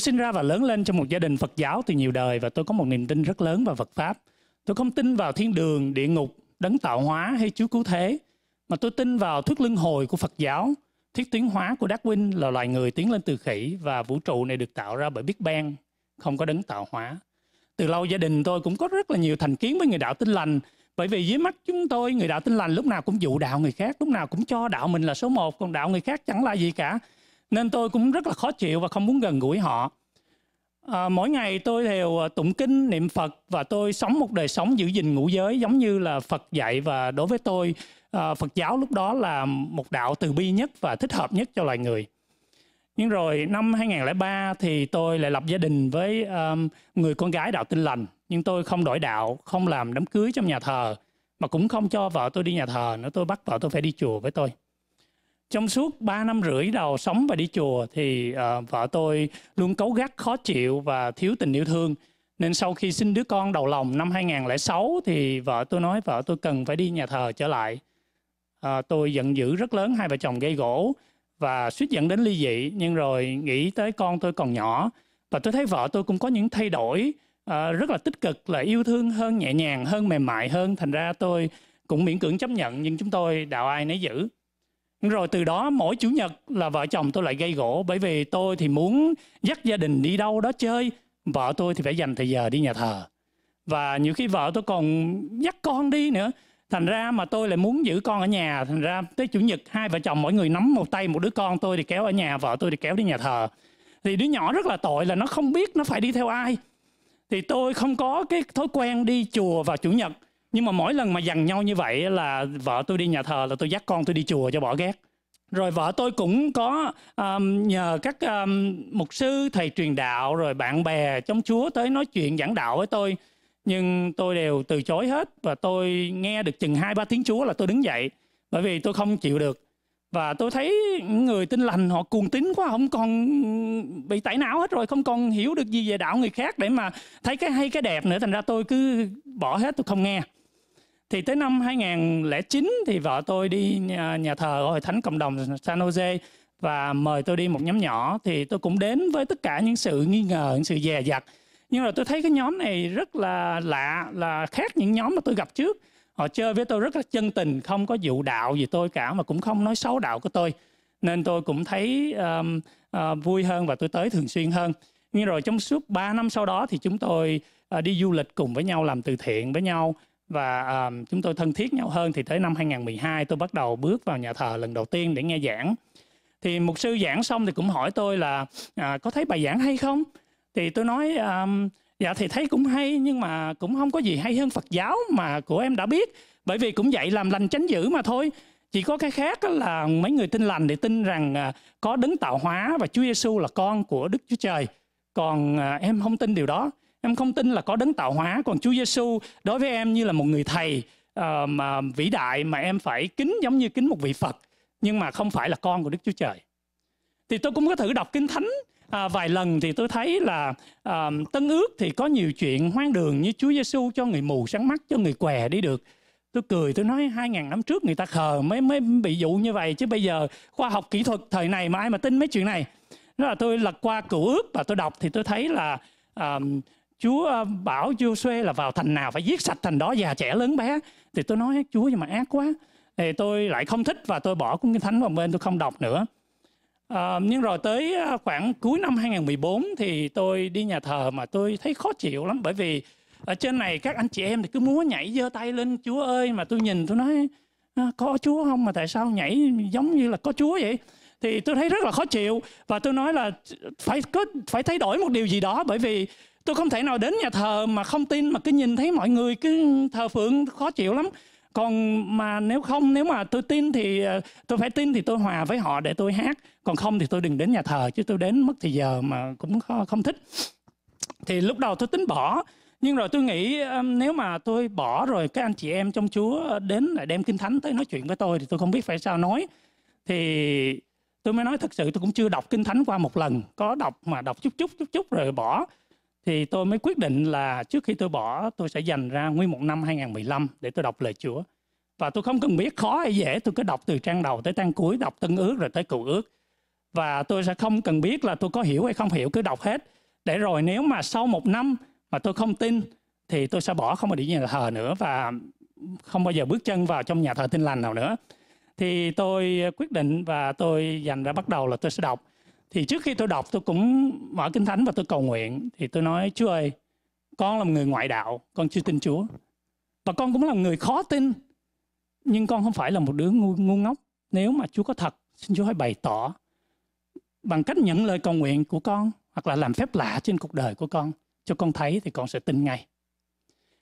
Tôi sinh ra và lớn lên trong một gia đình Phật giáo từ nhiều đời và tôi có một niềm tin rất lớn vào Phật Pháp. Tôi không tin vào thiên đường, địa ngục, đấng tạo hóa hay Chúa cứu thế, mà tôi tin vào thuyết luân hồi của Phật giáo, thuyết tiến hóa của Darwin là loài người tiến lên từ khỉ và vũ trụ này được tạo ra bởi Big Bang, không có đấng tạo hóa. Từ lâu gia đình tôi cũng có rất là nhiều thành kiến với người đạo tin lành, bởi vì dưới mắt chúng tôi người đạo tin lành lúc nào cũng dụ đạo người khác, lúc nào cũng cho đạo mình là số một còn đạo người khác chẳng là gì cả nên tôi cũng rất là khó chịu và không muốn gần gũi họ. À, mỗi ngày tôi đều à, tụng kinh niệm Phật và tôi sống một đời sống giữ gìn ngũ giới giống như là Phật dạy và đối với tôi à, Phật giáo lúc đó là một đạo từ bi nhất và thích hợp nhất cho loài người. Nhưng rồi năm 2003 thì tôi lại lập gia đình với um, người con gái đạo Tin lành, nhưng tôi không đổi đạo, không làm đám cưới trong nhà thờ mà cũng không cho vợ tôi đi nhà thờ nữa, tôi bắt vợ tôi phải đi chùa với tôi trong suốt 3 năm rưỡi đầu sống và đi chùa thì uh, vợ tôi luôn cấu gắt khó chịu và thiếu tình yêu thương nên sau khi sinh đứa con đầu lòng năm 2006 thì vợ tôi nói vợ tôi cần phải đi nhà thờ trở lại uh, tôi giận dữ rất lớn hai vợ chồng gây gỗ và suýt dẫn đến ly dị nhưng rồi nghĩ tới con tôi còn nhỏ và tôi thấy vợ tôi cũng có những thay đổi uh, rất là tích cực là yêu thương hơn nhẹ nhàng hơn mềm mại hơn thành ra tôi cũng miễn cưỡng chấp nhận nhưng chúng tôi đạo ai nấy giữ rồi từ đó mỗi chủ nhật là vợ chồng tôi lại gây gỗ bởi vì tôi thì muốn dắt gia đình đi đâu đó chơi vợ tôi thì phải dành thời giờ đi nhà thờ và nhiều khi vợ tôi còn dắt con đi nữa thành ra mà tôi lại muốn giữ con ở nhà thành ra tới chủ nhật hai vợ chồng mỗi người nắm một tay một đứa con tôi thì kéo ở nhà vợ tôi thì kéo đi nhà thờ thì đứa nhỏ rất là tội là nó không biết nó phải đi theo ai thì tôi không có cái thói quen đi chùa vào chủ nhật nhưng mà mỗi lần mà dằn nhau như vậy là vợ tôi đi nhà thờ là tôi dắt con tôi đi chùa cho bỏ ghét rồi vợ tôi cũng có um, nhờ các um, mục sư thầy truyền đạo rồi bạn bè trong chúa tới nói chuyện giảng đạo với tôi nhưng tôi đều từ chối hết và tôi nghe được chừng hai ba tiếng chúa là tôi đứng dậy bởi vì tôi không chịu được và tôi thấy người tin lành họ cuồng tín quá không còn bị tẩy não hết rồi không còn hiểu được gì về đạo người khác để mà thấy cái hay cái đẹp nữa thành ra tôi cứ bỏ hết tôi không nghe thì tới năm 2009 thì vợ tôi đi nhà, nhà thờ hội thánh cộng đồng San Jose và mời tôi đi một nhóm nhỏ thì tôi cũng đến với tất cả những sự nghi ngờ những sự dè dặt nhưng mà tôi thấy cái nhóm này rất là lạ là khác những nhóm mà tôi gặp trước họ chơi với tôi rất là chân tình không có dụ đạo gì tôi cả mà cũng không nói xấu đạo của tôi nên tôi cũng thấy um, uh, vui hơn và tôi tới thường xuyên hơn nhưng rồi trong suốt 3 năm sau đó thì chúng tôi uh, đi du lịch cùng với nhau làm từ thiện với nhau và um, chúng tôi thân thiết nhau hơn thì tới năm 2012 tôi bắt đầu bước vào nhà thờ lần đầu tiên để nghe giảng thì mục sư giảng xong thì cũng hỏi tôi là à, có thấy bài giảng hay không thì tôi nói um, dạ thì thấy cũng hay nhưng mà cũng không có gì hay hơn Phật giáo mà của em đã biết bởi vì cũng vậy làm lành tránh dữ mà thôi chỉ có cái khác là mấy người tin lành thì tin rằng à, có đấng tạo hóa và Chúa Giêsu là con của Đức Chúa Trời còn em không tin điều đó em không tin là có đấng tạo hóa còn Chúa Giêsu đối với em như là một người thầy uh, mà vĩ đại mà em phải kính giống như kính một vị Phật nhưng mà không phải là con của Đức Chúa Trời thì tôi cũng có thử đọc kinh thánh à, vài lần thì tôi thấy là à, tân ước thì có nhiều chuyện hoang đường như Chúa Giêsu cho người mù sáng mắt cho người què đi được tôi cười tôi nói hai ngàn năm trước người ta khờ mới mới bị dụ như vậy chứ bây giờ khoa học kỹ thuật thời này mà ai mà tin mấy chuyện này đó là tôi lật qua cựu ước và tôi đọc thì tôi thấy là à, Chúa ờ, bảo Giô-suê là vào thành nào phải giết sạch thành đó già trẻ lớn bé. Thì tôi nói Chúa nhưng mà ác quá. Thì tôi lại không thích và tôi bỏ cuốn kinh thánh vào bên tôi không đọc nữa. À, nhưng rồi tới ờ, khoảng cuối năm 2014 thì tôi đi nhà thờ mà tôi thấy khó chịu lắm bởi vì ở trên này các anh chị em thì cứ múa nhảy giơ tay lên Chúa ơi mà tôi nhìn tôi nói có Chúa không mà tại sao nhảy giống như là có Chúa vậy? thì tôi thấy rất là khó chịu và tôi nói là phải có phải thay đổi một điều gì đó bởi vì tôi không thể nào đến nhà thờ mà không tin mà cứ nhìn thấy mọi người cứ thờ phượng khó chịu lắm còn mà nếu không nếu mà tôi tin thì ờ, tôi phải tin thì tôi hòa với họ để tôi hát còn không thì tôi đừng đến nhà thờ chứ tôi đến mất thì giờ mà cũng không thích thì lúc đầu tôi tính bỏ nhưng rồi tôi nghĩ ờ, nếu mà tôi bỏ rồi các anh chị em trong chúa đến lại đem kinh thánh tới nói chuyện với tôi thì tôi không biết phải sao nói thì tôi mới nói thật sự tôi cũng chưa đọc kinh thánh qua một lần có đọc mà đọc chút chút chút chút rồi bỏ thì tôi mới quyết định là trước khi tôi bỏ tôi sẽ dành ra nguyên một năm 2015 để tôi đọc lời Chúa và tôi không cần biết khó hay dễ tôi cứ đọc từ trang đầu tới trang cuối đọc tân ước rồi tới cựu ước và tôi sẽ không cần biết là tôi có hiểu hay không hiểu cứ đọc hết để rồi nếu mà sau một năm mà tôi không tin thì tôi sẽ bỏ không bao đi nhà thờ nữa và không bao giờ bước chân vào trong nhà thờ tin lành nào nữa thì tôi quyết định và tôi dành ra bắt đầu là tôi sẽ đọc thì trước khi tôi đọc tôi cũng mở kinh thánh và tôi cầu nguyện thì tôi nói Chúa ơi con là một người ngoại đạo con chưa tin Chúa và con cũng là một người khó tin nhưng con không phải là một đứa ngu, ngu ngốc nếu mà Chúa có thật xin Chúa hãy bày tỏ bằng cách nhận lời cầu nguyện của con hoặc là làm phép lạ trên cuộc đời của con cho con thấy thì con sẽ tin ngay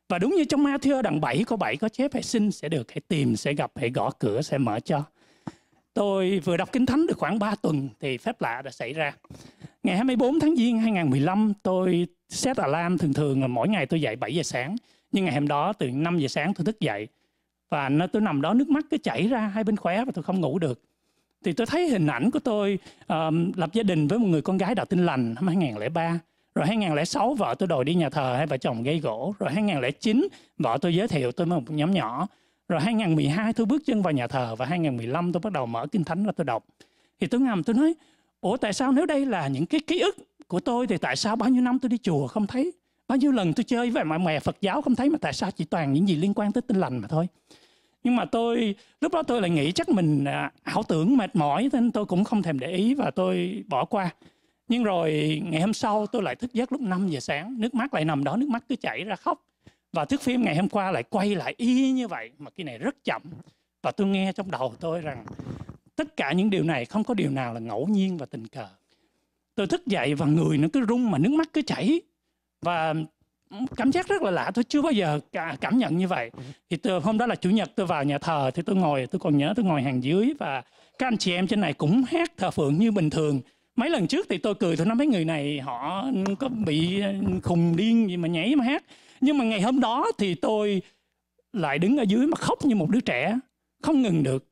và đúng như trong ma Matthew đằng 7 có 7 có chép hãy xin sẽ được, hãy tìm sẽ gặp, hãy gõ cửa sẽ mở cho. Tôi vừa đọc Kinh Thánh được khoảng 3 tuần thì phép lạ đã xảy ra. Ngày 24 tháng Giêng 2015 tôi set alarm thường thường là mỗi ngày tôi dậy 7 giờ sáng. Nhưng ngày hôm đó từ 5 giờ sáng tôi thức dậy và nó tôi nằm đó nước mắt cứ chảy ra hai bên khóe và tôi không ngủ được. Thì tôi thấy hình ảnh của tôi um, lập gia đình với một người con gái đạo tin lành năm 2003. Rồi 2006 vợ tôi đòi đi nhà thờ hai vợ chồng gây gỗ. Rồi 2009 vợ tôi giới thiệu tôi với một nhóm nhỏ rồi 2012 tôi bước chân vào nhà thờ và 2015 tôi bắt đầu mở kinh thánh ra tôi đọc. Thì tôi ngầm tôi nói, ủa tại sao nếu đây là những cái ký ức của tôi thì tại sao bao nhiêu năm tôi đi chùa không thấy? Bao nhiêu lần tôi chơi với mọi mè Phật giáo không thấy mà tại sao chỉ toàn những gì liên quan tới tinh lành mà thôi. Nhưng mà tôi, lúc đó tôi lại nghĩ chắc mình à, ảo tưởng mệt mỏi nên tôi cũng không thèm để ý và tôi bỏ qua. Nhưng rồi ngày hôm sau tôi lại thức giấc lúc 5 giờ sáng, nước mắt lại nằm đó, nước mắt cứ chảy ra khóc và thước phim ngày hôm qua lại quay lại y như vậy mà cái này rất chậm và tôi nghe trong đầu tôi rằng tất cả những điều này không có điều nào là ngẫu nhiên và tình cờ tôi thức dậy và người nó cứ rung mà nước mắt cứ chảy và cảm giác rất là lạ tôi chưa bao giờ cảm nhận như vậy thì từ hôm đó là chủ nhật tôi vào nhà thờ thì tôi ngồi tôi còn nhớ tôi ngồi hàng dưới và các anh chị em trên này cũng hát thờ phượng như bình thường mấy lần trước thì tôi cười tôi nói mấy người này họ có bị khùng điên gì mà nhảy mà hát nhưng mà ngày hôm đó thì tôi lại đứng ở dưới mà khóc như một đứa trẻ không ngừng được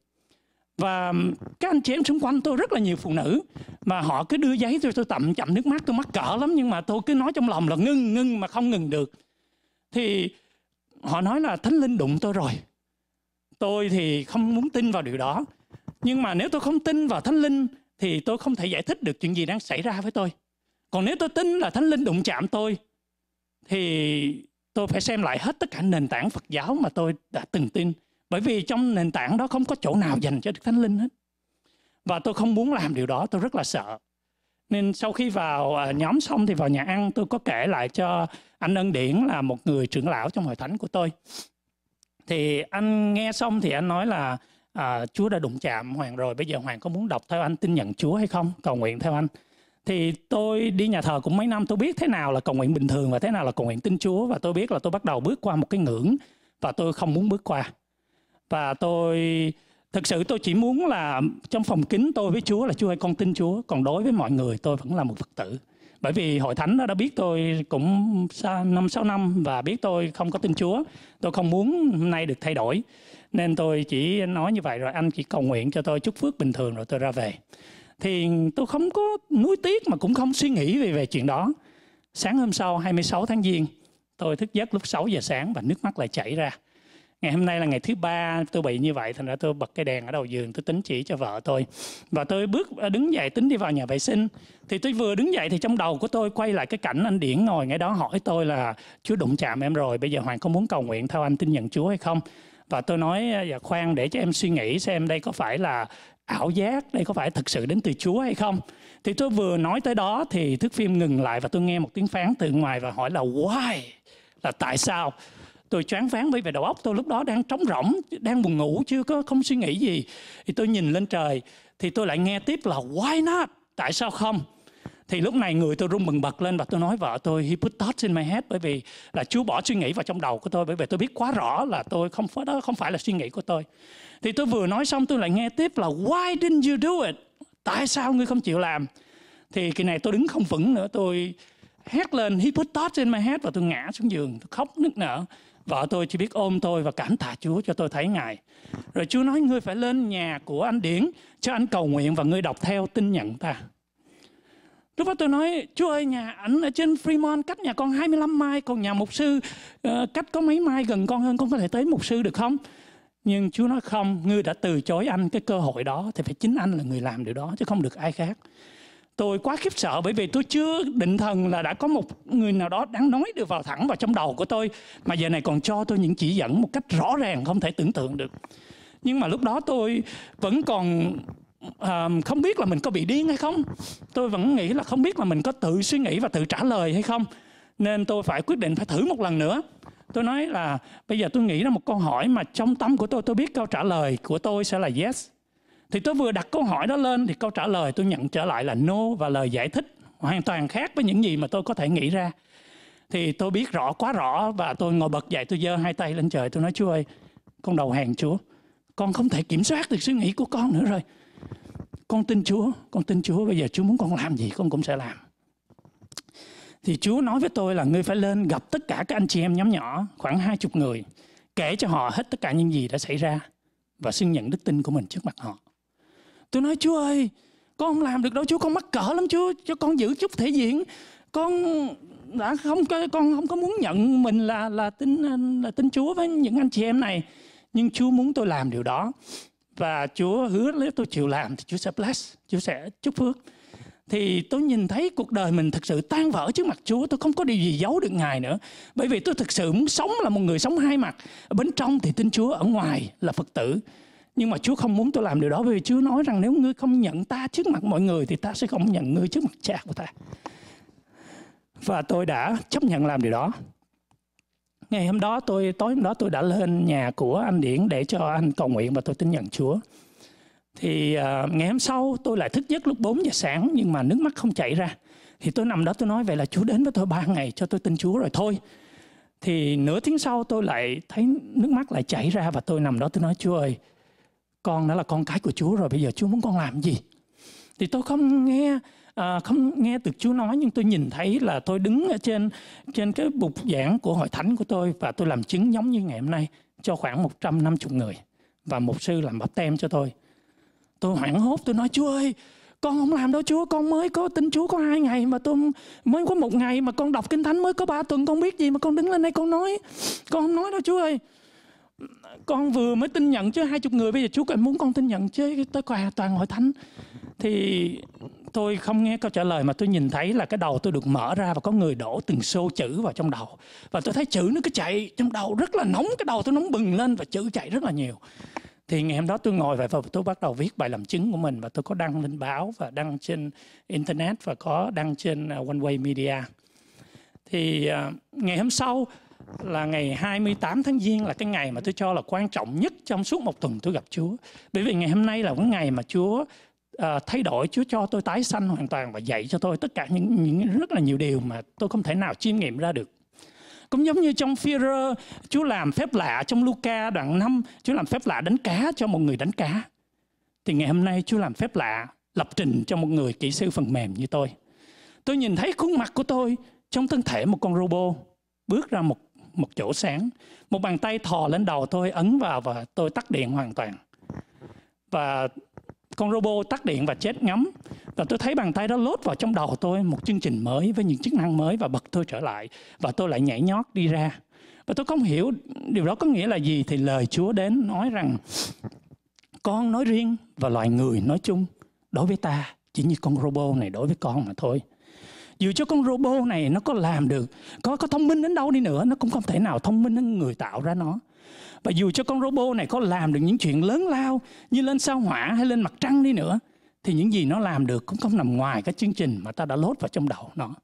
và các anh chị em xung quanh tôi rất là nhiều phụ nữ mà họ cứ đưa giấy tôi tôi tậm chậm nước mắt tôi mắc cỡ lắm nhưng mà tôi cứ nói trong lòng là ngưng ngưng mà không ngừng được thì họ nói là thánh linh đụng tôi rồi tôi thì không muốn tin vào điều đó nhưng mà nếu tôi không tin vào thánh linh thì tôi không thể giải thích được chuyện gì đang xảy ra với tôi còn nếu tôi tin là thánh linh đụng chạm tôi thì tôi phải xem lại hết tất cả nền tảng Phật giáo mà tôi đã từng tin. Bởi vì trong nền tảng đó không có chỗ nào dành cho Đức Thánh Linh hết. Và tôi không muốn làm điều đó, tôi rất là sợ. Nên sau khi vào à, nhóm xong thì vào nhà ăn tôi có kể lại cho anh Ân Điển là một người trưởng lão trong hội thánh của tôi. Thì anh nghe xong thì anh nói là à, Chúa đã đụng chạm Hoàng rồi, bây giờ Hoàng có muốn đọc theo anh tin nhận Chúa hay không, cầu nguyện theo anh thì tôi đi nhà thờ cũng mấy năm tôi biết thế nào là cầu nguyện bình thường và thế nào là cầu nguyện tin Chúa và tôi biết là tôi bắt đầu bước qua một cái ngưỡng và tôi không muốn bước qua và tôi thực sự tôi chỉ muốn là trong phòng kính tôi với Chúa là Chúa hay con tin Chúa còn đối với mọi người tôi vẫn là một Phật tử bởi vì hội thánh đó đã biết tôi cũng năm sáu năm và biết tôi không có tin Chúa tôi không muốn nay được thay đổi nên tôi chỉ nói như vậy rồi anh chỉ cầu nguyện cho tôi chúc phước bình thường rồi tôi ra về thì tôi không có nuối tiếc mà cũng không suy nghĩ về về chuyện đó sáng hôm sau 26 tháng giêng tôi thức giấc lúc 6 giờ sáng và nước mắt lại chảy ra ngày hôm nay là ngày thứ ba tôi bị như vậy thành ra tôi bật cái đèn ở đầu giường tôi tính chỉ cho vợ tôi và tôi bước à, đứng dậy tính đi vào nhà vệ sinh thì tôi vừa đứng dậy thì trong đầu của tôi quay lại cái cảnh anh điển ngồi ngay đó hỏi tôi là chúa đụng chạm em rồi bây giờ hoàng có muốn cầu nguyện theo anh tin nhận chúa hay không và tôi nói à, dạ khoan để cho em suy nghĩ xem đây có phải là ảo giác đây có phải thực sự đến từ Chúa hay không thì tôi vừa nói tới đó thì thước phim ngừng lại và tôi nghe một tiếng phán từ ngoài và hỏi là why là tại sao tôi choáng váng bởi vì đầu óc tôi lúc đó đang trống rỗng đang buồn ngủ chưa có không suy nghĩ gì thì tôi nhìn lên trời thì tôi lại nghe tiếp là why not tại sao không thì lúc này người tôi rung bừng bật lên và tôi nói vợ tôi he put thoughts in my head bởi vì là Chúa bỏ suy nghĩ vào trong đầu của tôi bởi vì tôi biết quá rõ là tôi không phải đó không phải là suy nghĩ của tôi thì tôi vừa nói xong tôi lại nghe tiếp là why didn't you do it tại sao ngươi không chịu làm thì kỳ này tôi đứng không vững nữa tôi hét lên he put thoughts in my head và tôi ngã xuống giường tôi khóc nức nở vợ tôi chỉ biết ôm tôi và cảm tạ Chúa cho tôi thấy ngài rồi Chúa nói ngươi phải lên nhà của anh Điển cho anh cầu nguyện và ngươi đọc theo tin nhận ta Lúc đó tôi nói, Chúa ơi, nhà ảnh ở trên Fremont cách nhà con 25 mai, còn nhà mục sư uh, cách có mấy mai gần con hơn, con có thể tới mục sư được không? Nhưng Chúa nói không, ngươi đã từ chối anh cái cơ hội đó, thì phải chính anh là người làm điều đó, chứ không được ai khác. Tôi quá khiếp sợ bởi vì tôi chưa định thần là đã có một người nào đó đang nói được vào thẳng vào trong đầu của tôi. Mà giờ này còn cho tôi những chỉ dẫn một cách rõ ràng không thể tưởng tượng được. Nhưng mà lúc đó tôi vẫn còn uh, không biết là mình có bị điên hay không tôi vẫn nghĩ là không biết là mình có tự suy nghĩ và tự trả lời hay không nên tôi phải quyết định phải thử một lần nữa tôi nói là bây giờ tôi nghĩ ra một câu hỏi mà trong tâm của tôi tôi biết câu trả lời của tôi sẽ là yes thì tôi vừa đặt câu hỏi đó lên thì câu trả lời tôi nhận trở lại là no và lời giải thích hoàn toàn khác với những gì mà tôi có thể nghĩ ra thì tôi biết rõ quá rõ và tôi ngồi bật dậy tôi giơ hai tay lên trời tôi nói chúa ơi con đầu hàng chúa con không thể kiểm soát được suy nghĩ của con nữa rồi con tin Chúa, con tin Chúa bây giờ Chúa muốn con làm gì con cũng sẽ làm. Thì Chúa nói với tôi là ngươi phải lên gặp tất cả các anh chị em nhóm nhỏ, khoảng hai chục người, kể cho họ hết tất cả những gì đã xảy ra và xưng nhận đức tin của mình trước mặt họ. Tôi nói Chúa ơi, con không làm được đâu Chúa, con mắc cỡ lắm Chúa, cho con giữ chút thể diện. Con đã không có con không có muốn nhận mình là là tin là tin Chúa với những anh chị em này, nhưng Chúa muốn tôi làm điều đó và Chúa hứa nếu tôi chịu làm thì Chúa sẽ bless, Chúa sẽ chúc phước. Thì tôi nhìn thấy cuộc đời mình thực sự tan vỡ trước mặt Chúa, tôi không có điều gì giấu được Ngài nữa. Bởi vì tôi thực sự muốn sống là một người sống hai mặt, ở bên trong thì tin Chúa, ở ngoài là Phật tử. Nhưng mà Chúa không muốn tôi làm điều đó bởi vì Chúa nói rằng nếu ngươi không nhận ta trước mặt mọi người thì ta sẽ không nhận ngươi trước mặt cha của ta. Và tôi đã chấp nhận làm điều đó ngày hôm đó tôi tối hôm đó tôi đã lên nhà của anh điển để cho anh cầu nguyện và tôi tin nhận chúa thì uh, ngày hôm sau tôi lại thức giấc lúc 4 giờ sáng nhưng mà nước mắt không chảy ra thì tôi nằm đó tôi nói vậy là chúa đến với tôi ba ngày cho tôi tin chúa rồi thôi thì nửa tiếng sau tôi lại thấy nước mắt lại chảy ra và tôi nằm đó tôi nói chúa ơi con đã là con cái của chúa rồi bây giờ chúa muốn con làm gì thì tôi không nghe à, không nghe được Chúa nói nhưng tôi nhìn thấy là tôi đứng ở trên trên cái bục giảng của hội thánh của tôi và tôi làm chứng giống như ngày hôm nay cho khoảng 150 người và một sư làm bắp tem cho tôi. Tôi hoảng hốt tôi nói Chúa ơi con không làm đâu Chúa con mới có tin Chúa có hai ngày mà tôi mới có một ngày mà con đọc kinh thánh mới có ba tuần con biết gì mà con đứng lên đây con nói con không nói đâu Chúa ơi con vừa mới tin nhận chứ hai chục người bây giờ Chúa còn muốn con tin nhận chứ tới quà toàn hội thánh thì tôi không nghe câu trả lời mà tôi nhìn thấy là cái đầu tôi được mở ra và có người đổ từng xô chữ vào trong đầu và tôi thấy chữ nó cứ chạy trong đầu rất là nóng cái đầu tôi nóng bừng lên và chữ chạy rất là nhiều thì ngày hôm đó tôi ngồi và tôi bắt đầu viết bài làm chứng của mình và tôi có đăng lên báo và đăng trên internet và có đăng trên à, one way media thì à, ngày hôm sau là ngày 28 tháng Giêng là cái ngày mà tôi cho là quan trọng nhất trong suốt một tuần tôi gặp Chúa. Bởi vì ngày hôm nay là cái ngày mà Chúa Ờ, thay đổi Chúa cho tôi tái sanh hoàn toàn và dạy cho tôi tất cả những, những rất là nhiều điều mà tôi không thể nào chiêm nghiệm ra được cũng giống như trong phi Chúa làm phép lạ trong Luca đoạn 5 Chúa làm phép lạ đánh cá cho một người đánh cá thì ngày hôm nay Chúa làm phép lạ lập trình cho một người kỹ sư phần mềm như tôi tôi nhìn thấy khuôn mặt của tôi trong thân thể một con robot bước ra một một chỗ sáng một bàn tay thò lên đầu tôi ấn vào và tôi tắt điện hoàn toàn và con robot tắt điện và chết ngắm và tôi thấy bàn tay đó lốt vào trong đầu tôi một chương trình mới với những chức năng mới và bật tôi trở lại và tôi lại nhảy nhót đi ra và tôi không hiểu điều đó có nghĩa là gì thì lời Chúa đến nói rằng con nói riêng và loài người nói chung đối với ta chỉ như con robot này đối với con mà thôi dù cho con robot này nó có làm được có có thông minh đến đâu đi nữa nó cũng không thể nào thông minh hơn người tạo ra nó và dù cho con robot này có làm được những chuyện lớn lao như lên sao hỏa hay lên mặt trăng đi nữa, thì những gì nó làm được cũng không nằm ngoài cái chương trình mà ta đã lốt vào trong đầu nó.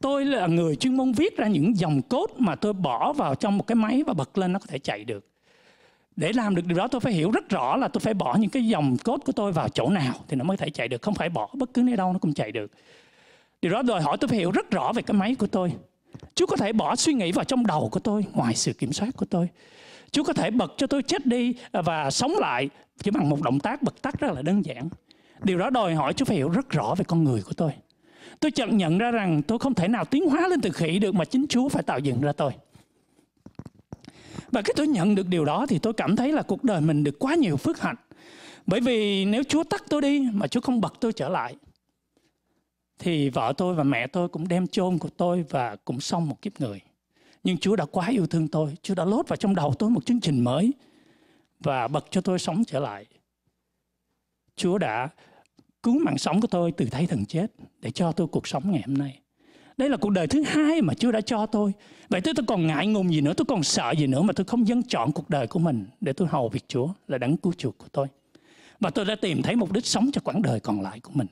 Tôi là người chuyên môn viết ra những dòng cốt mà tôi bỏ vào trong một cái máy và bật lên nó có thể chạy được. Để làm được điều đó tôi phải hiểu rất rõ là tôi phải bỏ những cái dòng cốt của tôi vào chỗ nào thì nó mới thể chạy được. Không phải bỏ bất cứ nơi đâu nó cũng chạy được. Điều đó đòi hỏi tôi phải hiểu rất rõ về cái máy của tôi Chúa có thể bỏ suy nghĩ vào trong đầu của tôi ngoài sự kiểm soát của tôi. Chúa có thể bật cho tôi chết đi à, và sống lại chỉ bằng một động tác bật tắt rất là đơn giản. Điều đó đòi hỏi Chúa phải hiểu rất rõ về con người của tôi. Tôi chợt nhận ra rằng tôi không thể nào tiến hóa lên từ khỉ được mà chính Chúa phải tạo dựng ra tôi. Và khi tôi nhận được điều đó thì tôi cảm thấy là cuộc đời mình được quá nhiều phước hạnh. Bởi vì nếu Chúa tắt tôi đi mà Chúa không bật tôi trở lại thì vợ tôi và mẹ tôi cũng đem chôn của tôi và cũng xong một kiếp người. Nhưng Chúa đã quá yêu thương tôi, Chúa đã lốt vào trong đầu tôi một chương trình mới và bật cho tôi sống trở lại. Chúa đã cứu mạng sống của tôi từ thấy thần chết để cho tôi cuộc sống ngày hôm nay. Đây là cuộc đời thứ hai mà Chúa đã cho tôi. Vậy tôi tôi còn ngại ngùng gì nữa, tôi còn sợ gì nữa mà tôi không dân chọn cuộc đời của mình để tôi hầu việc Chúa là đấng cứu chuộc của tôi. Và tôi đã tìm thấy mục đích sống cho quãng đời còn lại của mình.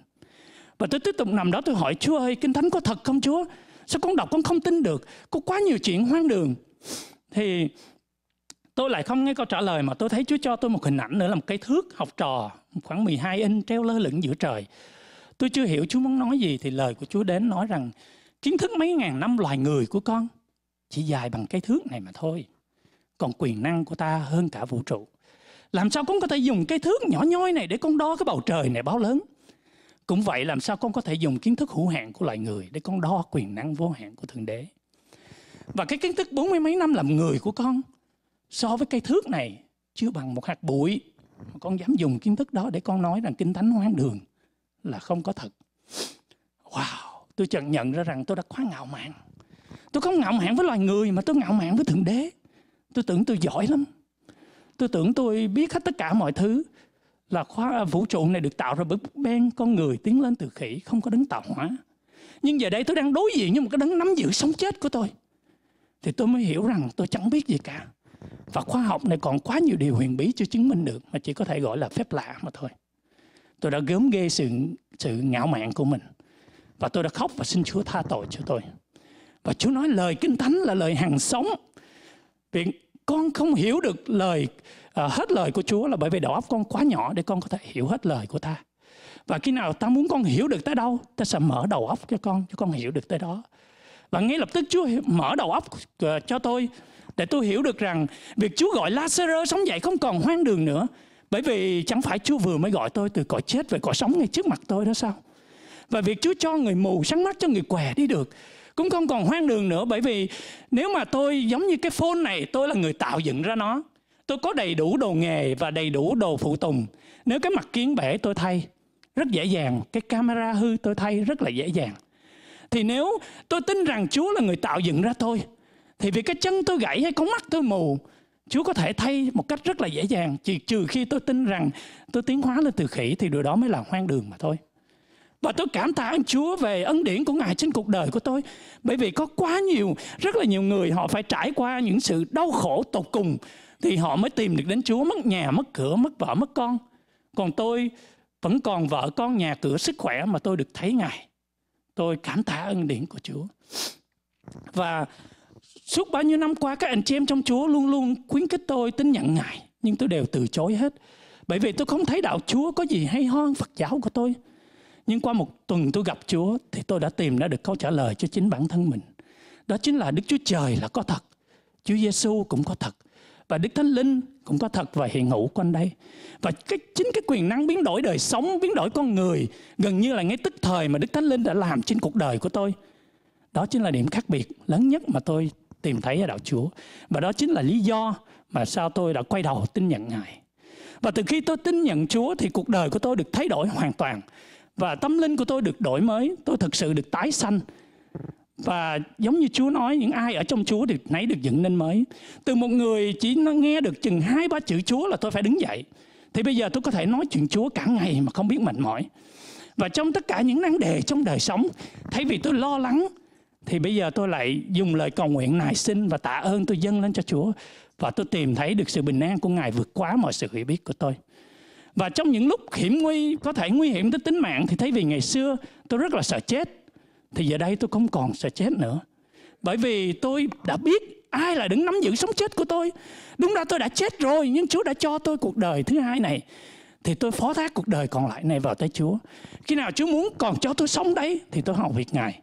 Và tôi tiếp tục nằm đó tôi hỏi Chúa ơi Kinh Thánh có thật không Chúa? Sao con đọc con không tin được? Có quá nhiều chuyện hoang đường. Thì tôi lại không nghe câu trả lời mà tôi thấy Chúa cho tôi một hình ảnh nữa là một cái thước học trò khoảng 12 inch treo lơ lửng giữa trời. Tôi chưa hiểu Chúa muốn nói gì thì lời của Chúa đến nói rằng kiến thức mấy ngàn năm loài người của con chỉ dài bằng cái thước này mà thôi. Còn quyền năng của ta hơn cả vũ trụ. Làm sao con có thể dùng cái thước nhỏ nhoi này để con đo cái bầu trời này bao lớn? Cũng vậy làm sao con có thể dùng kiến thức hữu hạn của loài người để con đo quyền năng vô hạn của Thượng Đế. Và cái kiến thức bốn mươi mấy năm làm người của con so với cây thước này chưa bằng một hạt bụi. Mà con dám dùng kiến thức đó để con nói rằng kinh thánh hoang đường là không có thật. Wow, tôi chợt nhận ra rằng tôi đã quá ngạo mạn. Tôi không ngạo mạn với loài người mà tôi ngạo mạn với Thượng Đế. Tôi tưởng tôi giỏi lắm. Tôi tưởng tôi biết hết tất cả mọi thứ là khoa vũ trụ này được tạo ra bởi Big Bang, con người tiến lên từ khỉ, không có đấng tạo hóa. Nhưng giờ đây tôi đang đối diện với một cái đấng nắm giữ sống chết của tôi. Thì tôi mới hiểu rằng tôi chẳng biết gì cả. Và khoa học này còn quá nhiều điều huyền bí chưa chứng minh được mà chỉ có thể gọi là phép lạ mà thôi. Tôi đã gớm ghê sự sự ngạo mạn của mình. Và tôi đã khóc và xin Chúa tha tội cho tôi. Và Chúa nói lời kinh thánh là lời hàng sống. Vì con không hiểu được lời Ờ, hết lời của Chúa là bởi vì đầu óc con quá nhỏ để con có thể hiểu hết lời của ta. Và khi nào ta muốn con hiểu được tới đâu, ta sẽ mở đầu óc cho con, cho con hiểu được tới đó. Và ngay lập tức Chúa mở đầu óc ờ, cho tôi để tôi hiểu được rằng việc Chúa gọi Lazarus sống dậy không còn hoang đường nữa. Bởi vì chẳng phải Chúa vừa mới gọi tôi từ cõi chết về cõi sống ngay trước mặt tôi đó sao? Và việc Chúa cho người mù sáng mắt cho người què đi được cũng không còn hoang đường nữa bởi vì nếu mà tôi giống như cái phone này tôi là người tạo dựng ra nó Tôi có đầy đủ đồ nghề và đầy đủ đồ phụ tùng. Nếu cái mặt kiến bể tôi thay rất dễ dàng, cái camera hư tôi thay rất là dễ dàng. Thì nếu tôi tin rằng Chúa là người tạo dựng ra tôi, thì vì cái chân tôi gãy hay con mắt tôi mù, Chúa có thể thay một cách rất là dễ dàng, chỉ trừ khi tôi tin rằng tôi tiến hóa lên từ khỉ thì điều đó mới là hoang đường mà thôi. Và tôi cảm tạ ơn Chúa về ân điển của Ngài trên cuộc đời của tôi. Bởi vì có quá nhiều, rất là nhiều người họ phải trải qua những sự đau khổ tột cùng thì họ mới tìm được đến Chúa mất nhà, mất cửa, mất vợ, mất con. Còn tôi vẫn còn vợ con nhà cửa sức khỏe mà tôi được thấy Ngài. Tôi cảm tạ ân điển của Chúa. Và suốt bao nhiêu năm qua các anh chị em trong Chúa luôn luôn khuyến khích tôi tin nhận Ngài. Nhưng tôi đều từ chối hết. Bởi vì tôi không thấy đạo Chúa có gì hay ho hơn Phật giáo của tôi. Nhưng qua một tuần tôi gặp Chúa thì tôi đã tìm ra được câu trả lời cho chính bản thân mình. Đó chính là Đức Chúa Trời là có thật. Chúa Giêsu cũng có thật và Đức Thánh Linh cũng có thật và hiện hữu quanh đây. Và cái chính cái quyền năng biến đổi đời sống, biến đổi con người gần như là ngay tức thời mà Đức Thánh Linh đã làm trên cuộc đời của tôi. Đó chính là điểm khác biệt lớn nhất mà tôi tìm thấy ở đạo Chúa. Và đó chính là lý do mà sao tôi đã quay đầu tin nhận Ngài. Và từ khi tôi tin nhận Chúa thì cuộc đời của tôi được thay đổi hoàn toàn. Và tâm linh của tôi được đổi mới, tôi thực sự được tái sanh và giống như Chúa nói, những ai ở trong Chúa được nấy được dựng nên mới. Từ một người chỉ nó nghe được chừng hai ba chữ Chúa là tôi phải đứng dậy. Thì bây giờ tôi có thể nói chuyện Chúa cả ngày mà không biết mệt mỏi. Và trong tất cả những năng đề trong đời sống, thay vì tôi lo lắng, thì bây giờ tôi lại dùng lời cầu nguyện nài xin và tạ ơn tôi dâng lên cho Chúa. Và tôi tìm thấy được sự bình an của Ngài vượt quá mọi sự hiểu biết của tôi. Và trong những lúc hiểm nguy, có thể nguy hiểm tới tính mạng, thì thấy vì ngày xưa tôi rất là sợ chết, thì giờ đây tôi không còn sợ chết nữa bởi vì tôi đã biết ai là đứng nắm giữ sống chết của tôi đúng ra tôi đã chết rồi nhưng chúa đã cho tôi cuộc đời thứ hai này thì tôi phó thác cuộc đời còn lại này vào tới chúa khi nào chúa muốn còn cho tôi sống đấy thì tôi học việc ngài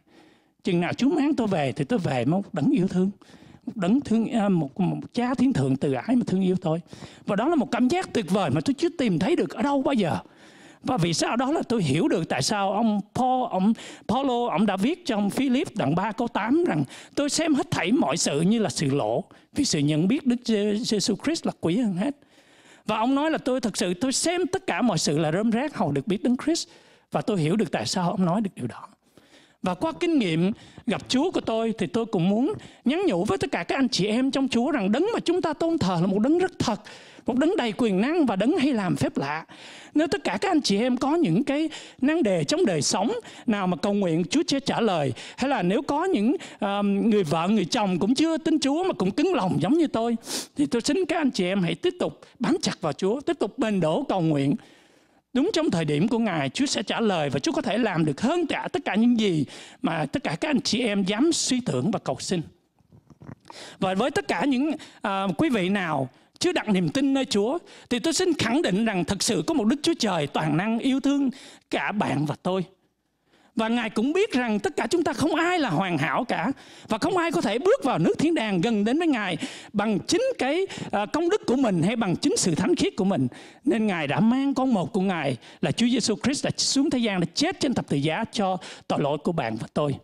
chừng nào chúa mang tôi về thì tôi về một đấng yêu thương một đấng thương à, một, một cha thiên thượng từ ái mà thương yêu tôi và đó là một cảm giác tuyệt vời mà tôi chưa tìm thấy được ở đâu bao giờ và vì sao đó là tôi hiểu được tại sao ông Paul, ông Paulo, ông đã viết trong Philip đoạn 3 câu 8 rằng tôi xem hết thảy mọi sự như là sự lộ vì sự nhận biết Đức Giêsu Christ là quý hơn hết. Và ông nói là tôi thật sự tôi xem tất cả mọi sự là rơm rác hầu được biết đến Christ và tôi hiểu được tại sao ông nói được điều đó. Và qua kinh nghiệm gặp Chúa của tôi thì tôi cũng muốn nhắn nhủ với tất cả các anh chị em trong Chúa rằng đấng mà chúng ta tôn thờ là một đấng rất thật, một đấng đầy quyền năng và đấng hay làm phép lạ. Nếu tất cả các anh chị em có những cái năng đề trong đời sống nào mà cầu nguyện Chúa sẽ trả lời, hay là nếu có những uh, người vợ, người chồng cũng chưa tin Chúa mà cũng cứng lòng giống như tôi, thì tôi xin các anh chị em hãy tiếp tục bám chặt vào Chúa, tiếp tục bền đổ cầu nguyện. Đúng trong thời điểm của Ngài, Chúa sẽ trả lời và Chúa có thể làm được hơn cả tất cả những gì mà tất cả các anh chị em dám suy tưởng và cầu xin. Và với tất cả những uh, quý vị nào chưa đặt niềm tin nơi Chúa thì tôi xin khẳng định rằng thật sự có một Đức Chúa Trời toàn năng yêu thương cả bạn và tôi. Và Ngài cũng biết rằng tất cả chúng ta không ai là hoàn hảo cả và không ai có thể bước vào nước thiên đàng gần đến với Ngài bằng chính cái à, công đức của mình hay bằng chính sự thánh khiết của mình. Nên Ngài đã mang con một của Ngài là Chúa Giêsu Christ đã xuống thế gian để chết trên thập tự giá cho tội lỗi của bạn và tôi.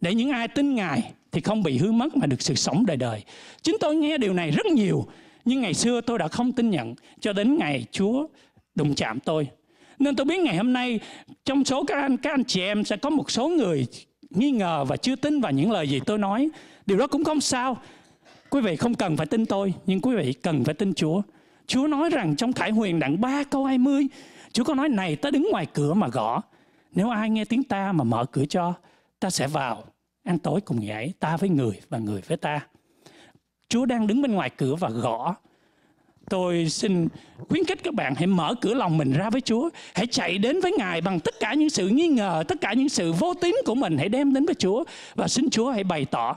Để những ai tin Ngài thì không bị hư mất mà được sự sống đời đời. Chính tôi nghe điều này rất nhiều nhưng ngày xưa tôi đã không tin nhận cho đến ngày Chúa đụng chạm tôi. Nên tôi biết ngày hôm nay trong số các anh các anh chị em sẽ có một số người nghi ngờ và chưa tin vào những lời gì tôi nói. Điều đó cũng không sao. Quý vị không cần phải tin tôi, nhưng quý vị cần phải tin Chúa. Chúa nói rằng trong Khải Huyền đoạn 3 câu 20, Chúa có nói này ta đứng ngoài cửa mà gõ. Nếu ai nghe tiếng ta mà mở cửa cho, ta sẽ vào. Ăn tối cùng ngày ta với người và người với ta. Chúa đang đứng bên ngoài cửa và gõ. Tôi xin khuyến khích các bạn hãy mở cửa lòng mình ra với Chúa. Hãy chạy đến với Ngài bằng tất cả những sự nghi ngờ, tất cả những sự vô tín của mình. Hãy đem đến với Chúa và xin Chúa hãy bày tỏ.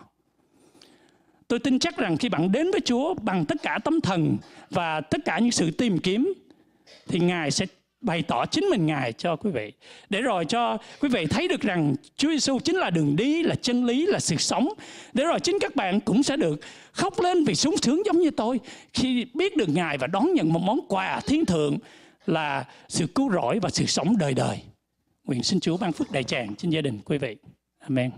Tôi tin chắc rằng khi bạn đến với Chúa bằng tất cả tâm thần và tất cả những sự tìm kiếm thì Ngài sẽ bày tỏ chính mình Ngài cho quý vị. Để rồi cho quý vị thấy được rằng Chúa Giêsu chính là đường đi, là chân lý, là sự sống. Để rồi chính các bạn cũng sẽ được khóc lên vì sung sướng giống như tôi khi biết được Ngài và đón nhận một món quà thiên thượng là sự cứu rỗi và sự sống đời đời. Nguyện xin Chúa ban phước đại tràng trên gia đình quý vị. Amen.